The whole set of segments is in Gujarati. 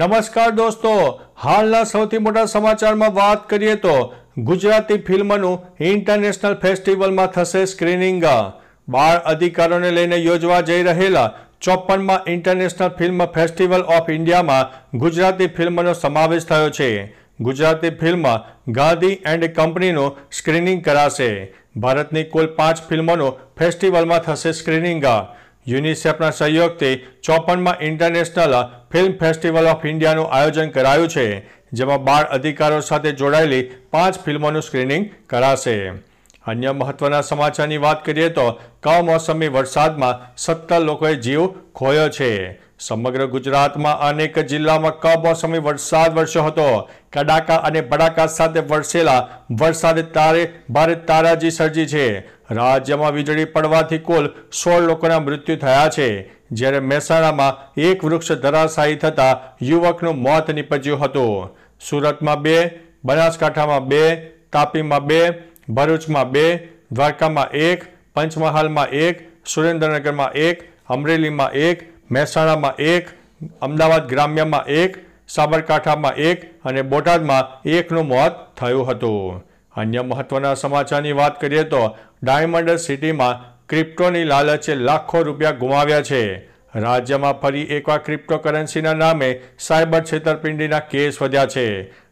નમસ્કાર દોસ્તો હાલના સૌથી મોટા સમાચારમાં વાત કરીએ તો ગુજરાતી ફિલ્મનું ઇન્ટરનેશનલ ફેસ્ટિવલમાં થશે સ્ક્રીનિંગ બાળ અધિકારોને લઈને યોજવા જઈ રહેલા ચોપનમાં ઇન્ટરનેશનલ ફિલ્મ ફેસ્ટિવલ ઓફ ઇન્ડિયામાં ગુજરાતી ફિલ્મનો સમાવેશ થયો છે ગુજરાતી ફિલ્મ ગાંધી એન્ડ કંપનીનું સ્ક્રીનિંગ કરાશે ભારતની કુલ પાંચ ફિલ્મોનું ફેસ્ટિવલમાં થશે સ્ક્રીનિંગ યુનિસેફના સહયોગથી ચોપનમાં ઇન્ટરનેશનલ ફિલ્મ ફેસ્ટિવલ ઓફ ઇન્ડિયાનું આયોજન કરાયું છે જેમાં બાળ અધિકારો સાથે જોડાયેલી પાંચ ફિલ્મોનું સ્ક્રીનિંગ કરાશે અન્ય મહત્વના સમાચારની વાત કરીએ તો કમોસમી વરસાદમાં સત્તર લોકોએ જીવ ખોયો છે સમગ્ર ગુજરાતમાં અનેક જિલ્લામાં કમોસમી વરસાદ વરસ્યો હતો કડાકા અને બડાકા સાથે વરસેલા વરસાદે તારે ભારે તારાજી સર્જી છે રાજ્યમાં વીજળી પડવાથી કુલ સોળ લોકોના મૃત્યુ થયા છે જ્યારે મહેસાણામાં એક વૃક્ષ ધરાશાયી થતાં યુવકનું મોત નીપજ્યું હતું સુરતમાં બે બનાસકાંઠામાં બે તાપીમાં બે ભરૂચમાં બે દ્વારકામાં એક પંચમહાલમાં એક સુરેન્દ્રનગરમાં એક અમરેલીમાં એક મહેસાણામાં એક અમદાવાદ ગ્રામ્યમાં એક સાબરકાંઠામાં એક અને બોટાદમાં એકનું મોત થયું હતું અન્ય મહત્વના સમાચારની વાત કરીએ તો ડાયમંડ સિટીમાં ક્રિપ્ટોની લાલચે લાખો રૂપિયા ગુમાવ્યા છે રાજ્યમાં ફરી એકવાર ક્રિપ્ટોકરન્સીના નામે સાયબર છેતરપિંડીના કેસ વધ્યા છે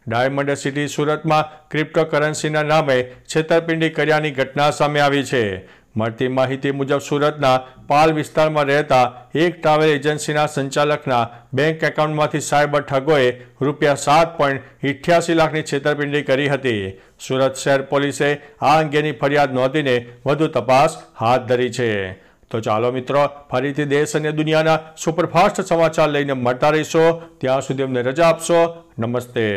ડાયમંડ સિટી સુરતમાં ક્રિપ્ટોકરન્સીના નામે છેતરપિંડી કર્યાની ઘટના સામે આવી છે મળતી માહિતી મુજબ સુરતના પાલ વિસ્તારમાં રહેતા એક ટ્રાવેલ એજન્સીના સંચાલકના બેંક એકાઉન્ટમાંથી સાયબર ઠગોએ રૂપિયા સાત પોઈન્ટ ઇઠ્યાસી લાખની છેતરપિંડી કરી હતી સુરત શહેર પોલીસે આ અંગેની ફરિયાદ નોંધીને વધુ તપાસ હાથ ધરી છે તો ચાલો મિત્રો ફરીથી દેશ અને દુનિયાના સુપરફાસ્ટ સમાચાર લઈને મળતા રહીશો ત્યાં સુધી અમને રજા આપશો નમસ્તે